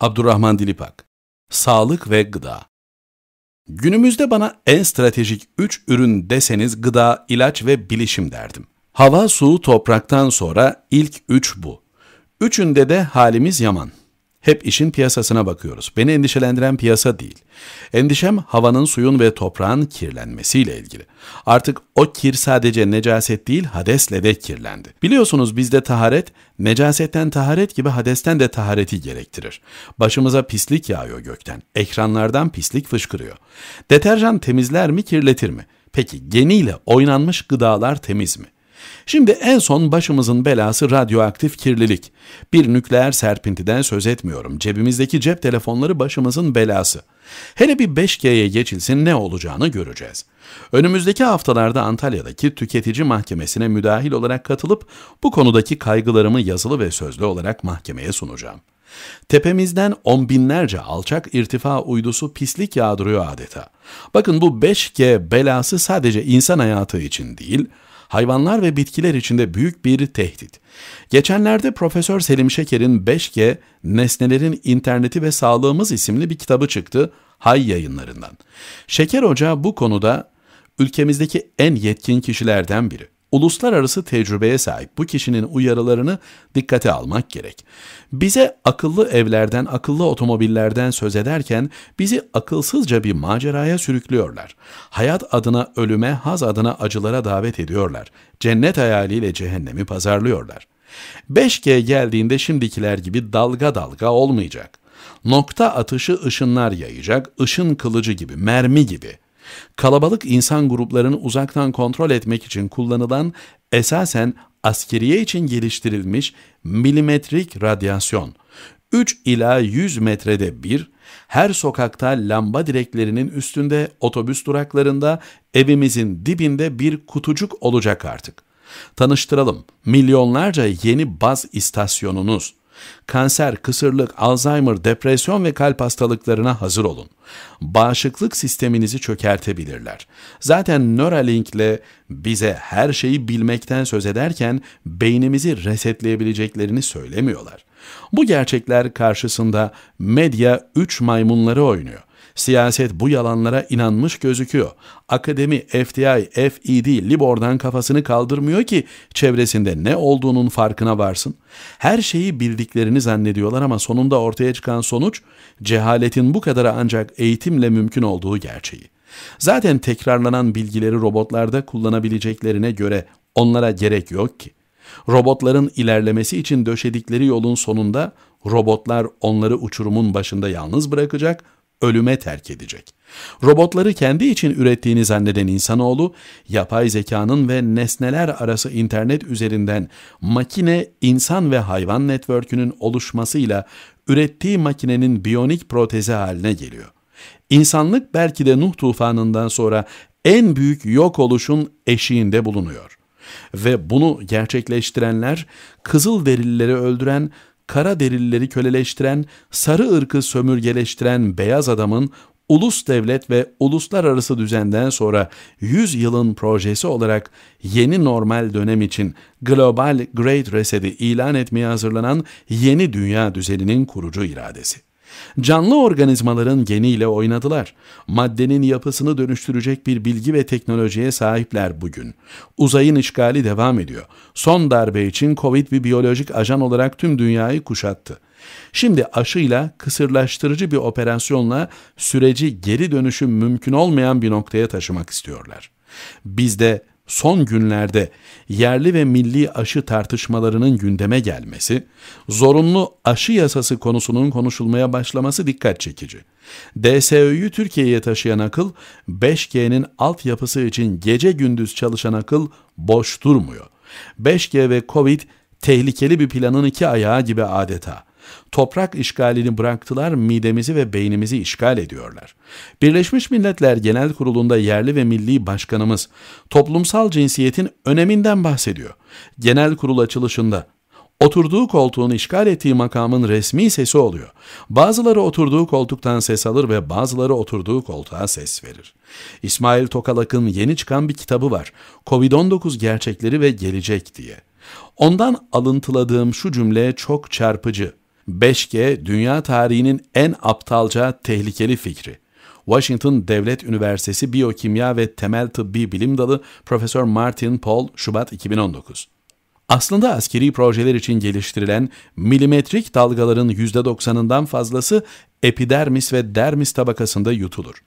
Abdurrahman Dilipak Sağlık ve Gıda Günümüzde bana en stratejik 3 ürün deseniz gıda, ilaç ve bilişim derdim. Hava, su, topraktan sonra ilk 3 üç bu. Üçünde de halimiz yaman. Hep işin piyasasına bakıyoruz. Beni endişelendiren piyasa değil. Endişem havanın, suyun ve toprağın kirlenmesiyle ilgili. Artık o kir sadece necaset değil, hadesle de kirlendi. Biliyorsunuz bizde taharet, necasetten taharet gibi hadesten de tahareti gerektirir. Başımıza pislik yağıyor gökten. Ekranlardan pislik fışkırıyor. Deterjan temizler mi, kirletir mi? Peki geniyle oynanmış gıdalar temiz mi? Şimdi en son başımızın belası radyoaktif kirlilik. Bir nükleer serpintiden söz etmiyorum. Cebimizdeki cep telefonları başımızın belası. Hele bir 5G'ye geçilsin ne olacağını göreceğiz. Önümüzdeki haftalarda Antalya'daki tüketici mahkemesine müdahil olarak katılıp bu konudaki kaygılarımı yazılı ve sözlü olarak mahkemeye sunacağım. Tepemizden on binlerce alçak irtifa uydusu pislik yağdırıyor adeta. Bakın bu 5G belası sadece insan hayatı için değil, hayvanlar ve bitkiler içinde büyük bir tehdit. Geçenlerde Profesör Selim Şeker'in 5G Nesnelerin İnterneti ve Sağlığımız isimli bir kitabı çıktı Hay yayınlarından. Şeker Hoca bu konuda ülkemizdeki en yetkin kişilerden biri. Uluslararası tecrübeye sahip bu kişinin uyarılarını dikkate almak gerek. Bize akıllı evlerden, akıllı otomobillerden söz ederken bizi akılsızca bir maceraya sürüklüyorlar. Hayat adına ölüme, haz adına acılara davet ediyorlar. Cennet hayaliyle cehennemi pazarlıyorlar. 5G geldiğinde şimdikiler gibi dalga dalga olmayacak. Nokta atışı ışınlar yayacak, ışın kılıcı gibi, mermi gibi.'' Kalabalık insan gruplarını uzaktan kontrol etmek için kullanılan esasen askeriye için geliştirilmiş milimetrik radyasyon. 3 ila 100 metrede bir, her sokakta lamba direklerinin üstünde, otobüs duraklarında, evimizin dibinde bir kutucuk olacak artık. Tanıştıralım, milyonlarca yeni baz istasyonunuz kanser, kısırlık, Alzheimer, depresyon ve kalp hastalıklarına hazır olun. Bağışıklık sisteminizi çökertebilirler. Zaten Neuralink ile bize her şeyi bilmekten söz ederken beynimizi resetleyebileceklerini söylemiyorlar. Bu gerçekler karşısında medya üç maymunları oynuyor. Siyaset bu yalanlara inanmış gözüküyor. Akademi, FTI, FED, Libor'dan kafasını kaldırmıyor ki çevresinde ne olduğunun farkına varsın. Her şeyi bildiklerini zannediyorlar ama sonunda ortaya çıkan sonuç cehaletin bu kadara ancak eğitimle mümkün olduğu gerçeği. Zaten tekrarlanan bilgileri robotlarda kullanabileceklerine göre onlara gerek yok ki. Robotların ilerlemesi için döşedikleri yolun sonunda robotlar onları uçurumun başında yalnız bırakacak ölüme terk edecek. Robotları kendi için ürettiğini zanneden insanoğlu, yapay zekanın ve nesneler arası internet üzerinden makine, insan ve hayvan network'ünün oluşmasıyla ürettiği makinenin biyonik protezi haline geliyor. İnsanlık belki de Nuh tufanından sonra en büyük yok oluşun eşiğinde bulunuyor. Ve bunu gerçekleştirenler kızıl verilleri öldüren kara derilileri köleleştiren, sarı ırkı sömürgeleştiren beyaz adamın ulus devlet ve uluslararası düzenden sonra 100 yılın projesi olarak yeni normal dönem için Global Great Reset'i ilan etmeye hazırlanan yeni dünya düzeninin kurucu iradesi. Canlı organizmaların geniyle oynadılar. Maddenin yapısını dönüştürecek bir bilgi ve teknolojiye sahipler bugün. Uzayın işgali devam ediyor. Son darbe için Covid bir biyolojik ajan olarak tüm dünyayı kuşattı. Şimdi aşıyla kısırlaştırıcı bir operasyonla süreci geri dönüşüm mümkün olmayan bir noktaya taşımak istiyorlar. Bizde son günlerde yerli ve milli aşı tartışmalarının gündeme gelmesi, zorunlu aşı yasası konusunun konuşulmaya başlaması dikkat çekici. DSÖ'yü Türkiye'ye taşıyan akıl, 5G'nin altyapısı için gece gündüz çalışan akıl boş durmuyor. 5G ve Covid tehlikeli bir planın iki ayağı gibi adeta. Toprak işgalini bıraktılar, midemizi ve beynimizi işgal ediyorlar. Birleşmiş Milletler Genel Kurulu'nda yerli ve milli başkanımız toplumsal cinsiyetin öneminden bahsediyor. Genel kurul açılışında Oturduğu koltuğun işgal ettiği makamın resmi sesi oluyor. Bazıları oturduğu koltuktan ses alır ve bazıları oturduğu koltuğa ses verir. İsmail Tokalak'ın yeni çıkan bir kitabı var. Covid-19 gerçekleri ve gelecek diye. Ondan alıntıladığım şu cümle çok çarpıcı. 5G dünya tarihinin en aptalca tehlikeli fikri. Washington Devlet Üniversitesi Biyokimya ve Temel Tıbbi Bilim Dalı Profesör Martin Paul Şubat 2019. Aslında askeri projeler için geliştirilen milimetrik dalgaların %90'ından fazlası epidermis ve dermis tabakasında yutulur.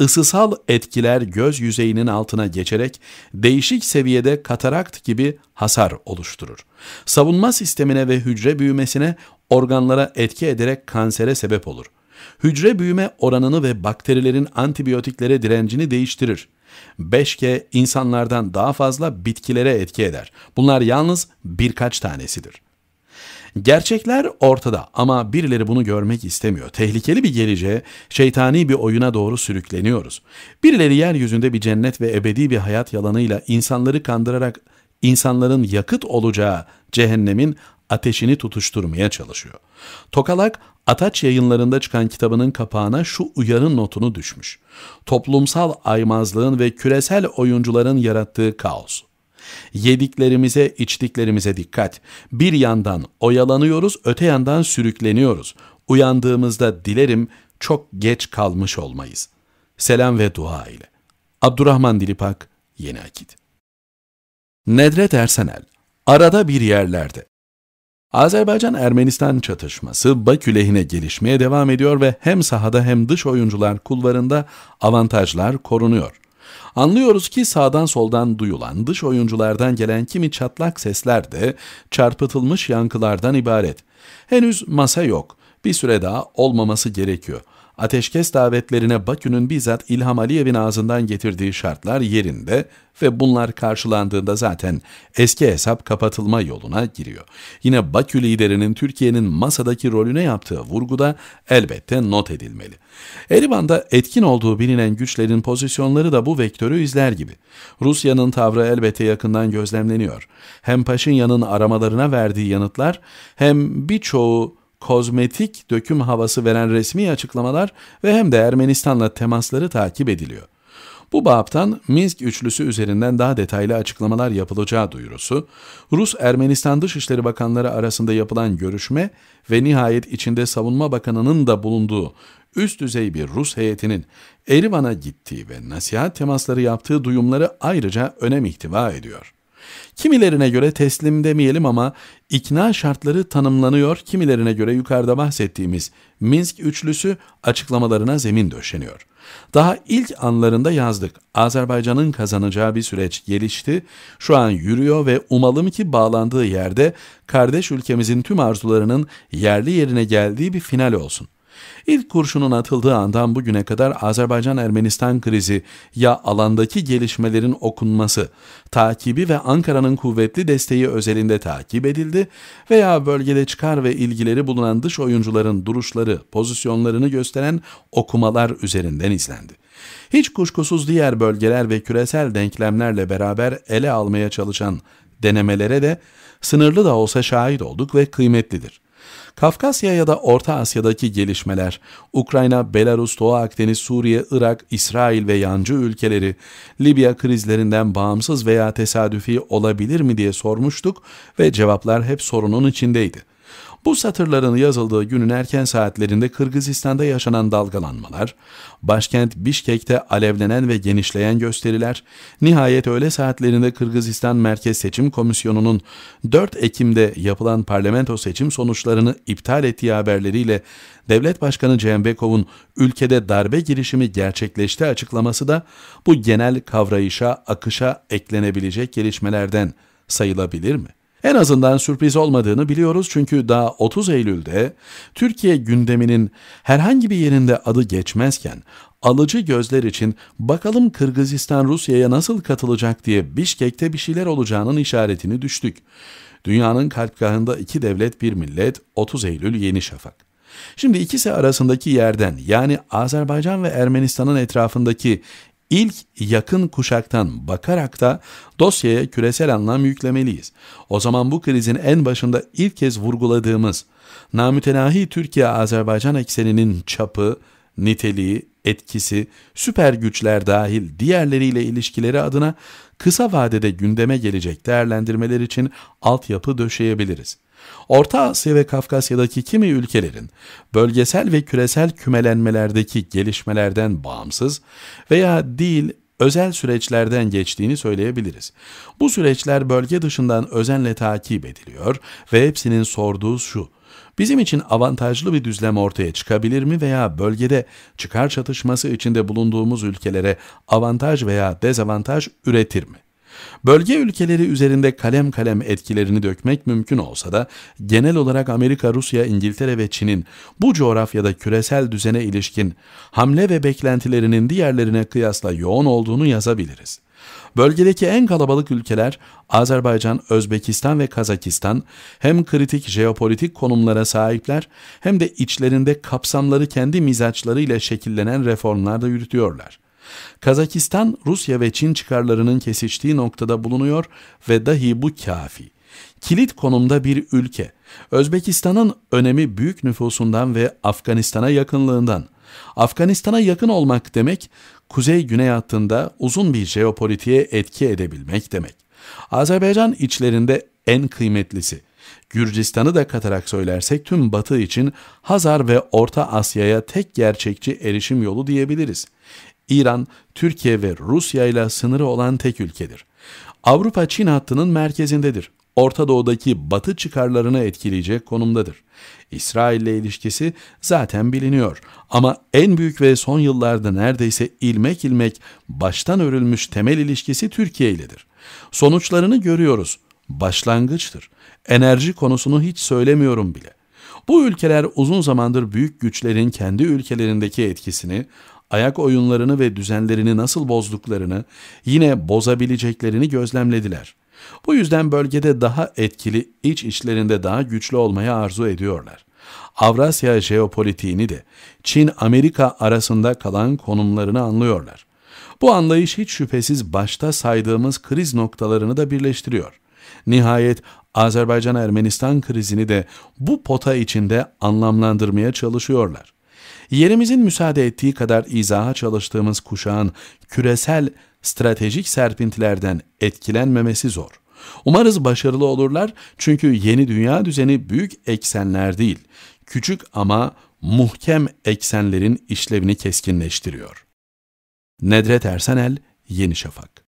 Isısal etkiler göz yüzeyinin altına geçerek değişik seviyede katarakt gibi hasar oluşturur. Savunma sistemine ve hücre büyümesine organlara etki ederek kansere sebep olur. Hücre büyüme oranını ve bakterilerin antibiyotiklere direncini değiştirir. 5G insanlardan daha fazla bitkilere etki eder. Bunlar yalnız birkaç tanesidir. Gerçekler ortada ama birileri bunu görmek istemiyor. Tehlikeli bir geleceğe, şeytani bir oyuna doğru sürükleniyoruz. Birileri yeryüzünde bir cennet ve ebedi bir hayat yalanıyla insanları kandırarak insanların yakıt olacağı cehennemin ateşini tutuşturmaya çalışıyor. Tokalak, Ataç yayınlarında çıkan kitabının kapağına şu uyarı notunu düşmüş. Toplumsal aymazlığın ve küresel oyuncuların yarattığı kaos. Yediklerimize, içtiklerimize dikkat. Bir yandan oyalanıyoruz, öte yandan sürükleniyoruz. Uyandığımızda dilerim çok geç kalmış olmayız. Selam ve dua ile. Abdurrahman Dilipak, Yeni Akit. Nedret Ersenel, Arada Bir Yerlerde Azerbaycan-Ermenistan çatışması Bakü lehine gelişmeye devam ediyor ve hem sahada hem dış oyuncular kulvarında avantajlar korunuyor. Anlıyoruz ki sağdan soldan duyulan dış oyunculardan gelen kimi çatlak sesler de çarpıtılmış yankılardan ibaret. Henüz masa yok bir süre daha olmaması gerekiyor. Ateşkes davetlerine Bakü'nün bizzat İlham Aliyev'in ağzından getirdiği şartlar yerinde ve bunlar karşılandığında zaten eski hesap kapatılma yoluna giriyor. Yine Bakü liderinin Türkiye'nin masadaki rolüne yaptığı vurguda elbette not edilmeli. Erivan'da etkin olduğu bilinen güçlerin pozisyonları da bu vektörü izler gibi. Rusya'nın tavrı elbette yakından gözlemleniyor. Hem Paşinyan'ın aramalarına verdiği yanıtlar hem birçoğu kozmetik döküm havası veren resmi açıklamalar ve hem de Ermenistan'la temasları takip ediliyor. Bu baptan Minsk üçlüsü üzerinden daha detaylı açıklamalar yapılacağı duyurusu, Rus-Ermenistan Dışişleri Bakanları arasında yapılan görüşme ve nihayet içinde Savunma Bakanı'nın da bulunduğu üst düzey bir Rus heyetinin Erivan'a gittiği ve nasihat temasları yaptığı duyumları ayrıca önem ihtiva ediyor. Kimilerine göre teslim demeyelim ama ikna şartları tanımlanıyor, kimilerine göre yukarıda bahsettiğimiz Minsk üçlüsü açıklamalarına zemin döşeniyor. Daha ilk anlarında yazdık. Azerbaycan'ın kazanacağı bir süreç gelişti. Şu an yürüyor ve umalım ki bağlandığı yerde kardeş ülkemizin tüm arzularının yerli yerine geldiği bir final olsun. İlk kurşunun atıldığı andan bugüne kadar Azerbaycan-Ermenistan krizi ya alandaki gelişmelerin okunması, takibi ve Ankara'nın kuvvetli desteği özelinde takip edildi veya bölgede çıkar ve ilgileri bulunan dış oyuncuların duruşları, pozisyonlarını gösteren okumalar üzerinden izlendi. Hiç kuşkusuz diğer bölgeler ve küresel denklemlerle beraber ele almaya çalışan denemelere de sınırlı da olsa şahit olduk ve kıymetlidir.'' Kafkasya ya da Orta Asya'daki gelişmeler, Ukrayna, Belarus, Doğu Akdeniz, Suriye, Irak, İsrail ve yancı ülkeleri, Libya krizlerinden bağımsız veya tesadüfi olabilir mi diye sormuştuk ve cevaplar hep sorunun içindeydi. Bu satırların yazıldığı günün erken saatlerinde Kırgızistan'da yaşanan dalgalanmalar, başkent Bişkek'te alevlenen ve genişleyen gösteriler, nihayet öğle saatlerinde Kırgızistan Merkez Seçim Komisyonu'nun 4 Ekim'de yapılan parlamento seçim sonuçlarını iptal ettiği haberleriyle Devlet Başkanı Cembekov'un ülkede darbe girişimi gerçekleşti açıklaması da bu genel kavrayışa, akışa eklenebilecek gelişmelerden sayılabilir mi? En azından sürpriz olmadığını biliyoruz çünkü daha 30 Eylül'de Türkiye gündeminin herhangi bir yerinde adı geçmezken alıcı gözler için bakalım Kırgızistan Rusya'ya nasıl katılacak diye Bişkek'te bir şeyler olacağının işaretini düştük. Dünyanın kalpgahında iki devlet bir millet 30 Eylül Yeni Şafak. Şimdi ikisi arasındaki yerden yani Azerbaycan ve Ermenistan'ın etrafındaki İlk yakın kuşaktan bakarak da dosyaya küresel anlam yüklemeliyiz. O zaman bu krizin en başında ilk kez vurguladığımız namütenahi Türkiye-Azerbaycan ekseninin çapı, niteliği, etkisi, süper güçler dahil diğerleriyle ilişkileri adına kısa vadede gündeme gelecek değerlendirmeler için altyapı döşeyebiliriz. Orta Asya ve Kafkasya'daki kimi ülkelerin bölgesel ve küresel kümelenmelerdeki gelişmelerden bağımsız veya değil özel süreçlerden geçtiğini söyleyebiliriz. Bu süreçler bölge dışından özenle takip ediliyor ve hepsinin sorduğu şu. Bizim için avantajlı bir düzlem ortaya çıkabilir mi veya bölgede çıkar çatışması içinde bulunduğumuz ülkelere avantaj veya dezavantaj üretir mi? Bölge ülkeleri üzerinde kalem kalem etkilerini dökmek mümkün olsa da genel olarak Amerika, Rusya, İngiltere ve Çin'in bu coğrafyada küresel düzene ilişkin hamle ve beklentilerinin diğerlerine kıyasla yoğun olduğunu yazabiliriz. Bölgedeki en kalabalık ülkeler Azerbaycan, Özbekistan ve Kazakistan hem kritik jeopolitik konumlara sahipler hem de içlerinde kapsamları kendi mizaçlarıyla şekillenen da yürütüyorlar. Kazakistan, Rusya ve Çin çıkarlarının kesiştiği noktada bulunuyor ve dahi bu kafi. Kilit konumda bir ülke. Özbekistan'ın önemi büyük nüfusundan ve Afganistan'a yakınlığından. Afganistan'a yakın olmak demek, kuzey-güney hattında uzun bir jeopolitiğe etki edebilmek demek. Azerbaycan içlerinde en kıymetlisi. Gürcistan'ı da katarak söylersek tüm Batı için Hazar ve Orta Asya'ya tek gerçekçi erişim yolu diyebiliriz. İran, Türkiye ve Rusya ile sınırı olan tek ülkedir. Avrupa-Çin hattının merkezindedir. Orta Doğu'daki batı çıkarlarını etkileyecek konumdadır. İsrail ile ilişkisi zaten biliniyor ama en büyük ve son yıllarda neredeyse ilmek ilmek baştan örülmüş temel ilişkisi Türkiye iledir. Sonuçlarını görüyoruz. Başlangıçtır. Enerji konusunu hiç söylemiyorum bile. Bu ülkeler uzun zamandır büyük güçlerin kendi ülkelerindeki etkisini ayak oyunlarını ve düzenlerini nasıl bozduklarını, yine bozabileceklerini gözlemlediler. Bu yüzden bölgede daha etkili, iç içlerinde daha güçlü olmayı arzu ediyorlar. Avrasya jeopolitiğini de Çin-Amerika arasında kalan konumlarını anlıyorlar. Bu anlayış hiç şüphesiz başta saydığımız kriz noktalarını da birleştiriyor. Nihayet Azerbaycan-Ermenistan krizini de bu pota içinde anlamlandırmaya çalışıyorlar yerimizin müsaade ettiği kadar izaha çalıştığımız kuşağın küresel stratejik serpintilerden etkilenmemesi zor. Umarız başarılı olurlar çünkü yeni dünya düzeni büyük eksenler değil, küçük ama muhkem eksenlerin işlevini keskinleştiriyor. Nedret Ersenel, Yeni Şafak